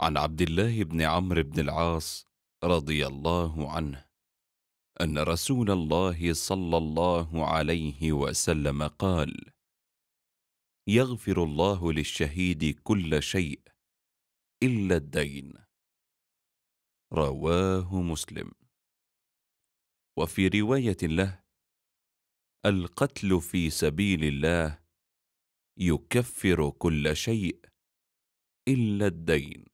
عن عبد الله بن عمرو بن العاص رضي الله عنه ان رسول الله صلى الله عليه وسلم قال يغفر الله للشهيد كل شيء الا الدين رواه مسلم وفي روايه له القتل في سبيل الله يكفر كل شيء الا الدين